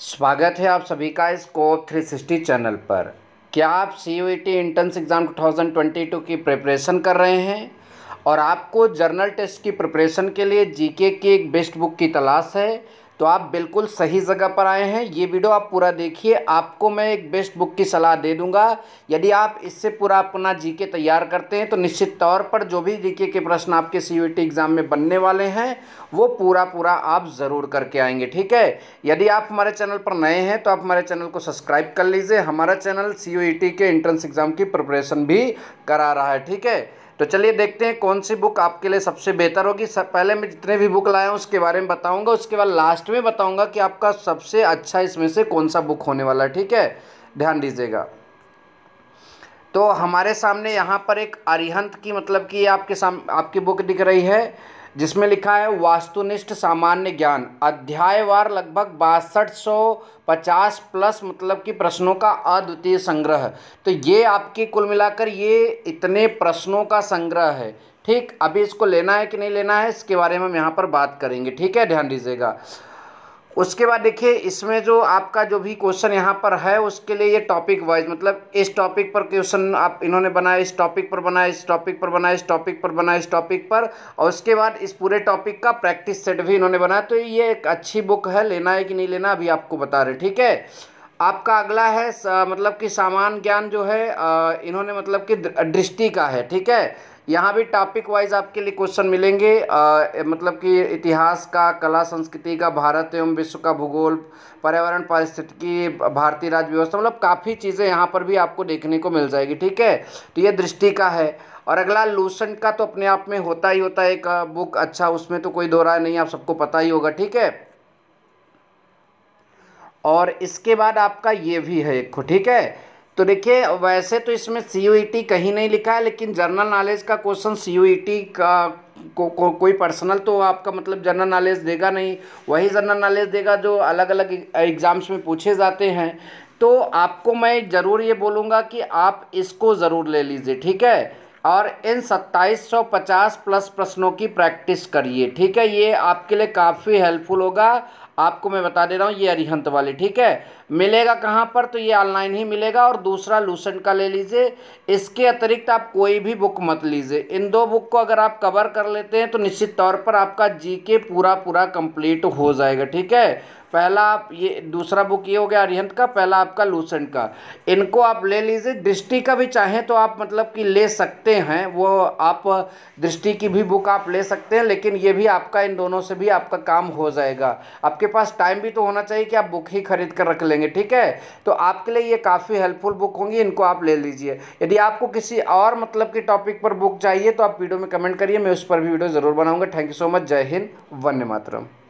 स्वागत है आप सभी का स्कोप 360 चैनल पर क्या आप C U T entrance exam 2022 की प्रिपरेशन कर रहे हैं और आपको जर्नल टेस्ट की प्रिपरेशन के लिए जीके की एक बेस्ट बुक की तलाश है तो आप बिल्कुल सही जगह पर आए हैं ये वीडियो आप पूरा देखिए आपको मैं एक बेस्ट बुक की सलाह दे दूंगा यदि आप इससे पूरा अपना जीके तैयार करते हैं तो निश्चित तौर पर जो भी जीके के प्रश्न आपके सी एग्ज़ाम e में बनने वाले हैं वो पूरा पूरा आप ज़रूर करके आएंगे ठीक है यदि आप हमारे चैनल पर नए हैं तो आप हमारे चैनल को सब्सक्राइब कर लीजिए हमारा चैनल सी e के एंट्रेंस एग्ज़ाम की प्रिपरेशन भी करा रहा है ठीक है तो चलिए देखते हैं कौन सी बुक आपके लिए सबसे बेहतर होगी सब पहले मैं जितने भी बुक लाया हूँ उसके बारे में बताऊँगा उसके बाद लास्ट में बताऊँगा कि आपका सबसे अच्छा इसमें से कौन सा बुक होने वाला है ठीक है ध्यान दीजिएगा तो हमारे सामने यहाँ पर एक अरिहंत की मतलब कि आपके साम आपकी बुक दिख रही है जिसमें लिखा है वास्तुनिष्ठ सामान्य ज्ञान अध्यायवार लगभग बासठ सौ पचास प्लस मतलब कि प्रश्नों का अद्वितीय संग्रह तो ये आपके कुल मिलाकर ये इतने प्रश्नों का संग्रह है ठीक अभी इसको लेना है कि नहीं लेना है इसके बारे में हम यहाँ पर बात करेंगे ठीक है ध्यान दीजिएगा उसके बाद देखिए इसमें जो आपका जो भी क्वेश्चन यहाँ पर है उसके लिए ये टॉपिक वाइज मतलब इस टॉपिक पर क्वेश्चन आप इन्होंने बनाया इस टॉपिक पर बनाया इस टॉपिक पर बनाया इस टॉपिक पर बनाया इस टॉपिक पर और उसके बाद इस पूरे टॉपिक का प्रैक्टिस सेट भी इन्होंने बनाया तो ये एक अच्छी बुक है लेना है कि नहीं लेना अभी आपको बता रहे ठीक है आपका अगला है मतलब कि सामान ज्ञान जो है इन्होंने मतलब कि दृष्टि का है ठीक है यहाँ भी टॉपिक वाइज आपके लिए क्वेश्चन मिलेंगे आ, मतलब कि इतिहास का कला संस्कृति का भारत एवं विश्व का भूगोल पर्यावरण परिस्थितिकी भारतीय राज्य व्यवस्था मतलब काफ़ी चीज़ें यहाँ पर भी आपको देखने को मिल जाएगी ठीक है तो ये दृष्टि का है और अगला लूसेंट का तो अपने आप में होता ही होता है एक बुक अच्छा उसमें तो कोई दोहरा नहीं आप सबको पता ही होगा ठीक है और इसके बाद आपका ये भी है एक ठीक है तो देखिए वैसे तो इसमें सी e कहीं नहीं लिखा है लेकिन जनरल नॉलेज का क्वेश्चन सी e का को, को कोई पर्सनल तो आपका मतलब जनरल नॉलेज देगा नहीं वही जनरल नॉलेज देगा जो अलग अलग एग्ज़ाम्स में पूछे जाते हैं तो आपको मैं ज़रूर ये बोलूँगा कि आप इसको ज़रूर ले लीजिए ठीक है और इन 2750 प्लस प्रश्नों की प्रैक्टिस करिए ठीक है ये आपके लिए काफ़ी हेल्पफुल होगा आपको मैं बता दे रहा हूँ ये अरिहंत वाले ठीक है मिलेगा कहाँ पर तो ये ऑनलाइन ही मिलेगा और दूसरा लूसेंट का ले लीजिए इसके अतिरिक्त आप कोई भी बुक मत लीजिए इन दो बुक को अगर आप कवर कर लेते हैं तो निश्चित तौर पर आपका जी के पूरा पूरा कंप्लीट हो जाएगा ठीक है पहला आप ये दूसरा बुक ये हो गया अरिहंत का पहला आपका लूसेंट का इनको आप ले लीजिए दृष्टि का भी चाहें तो आप मतलब कि ले सकते हैं वो आप दृष्टि की भी बुक आप ले सकते हैं लेकिन ये भी आपका इन दोनों से भी आपका काम हो जाएगा आपके पास टाइम भी तो होना चाहिए कि आप बुक ही खरीद कर रख लेंगे ठीक है तो आपके लिए ये काफ़ी हेल्पफुल बुक होंगी इनको आप ले लीजिए यदि आपको किसी और मतलब की टॉपिक पर बुक चाहिए तो आप वीडियो में कमेंट करिए मैं उस पर भी वीडियो ज़रूर बनाऊँगा थैंक यू सो मच जय हिंद वन्य मातरम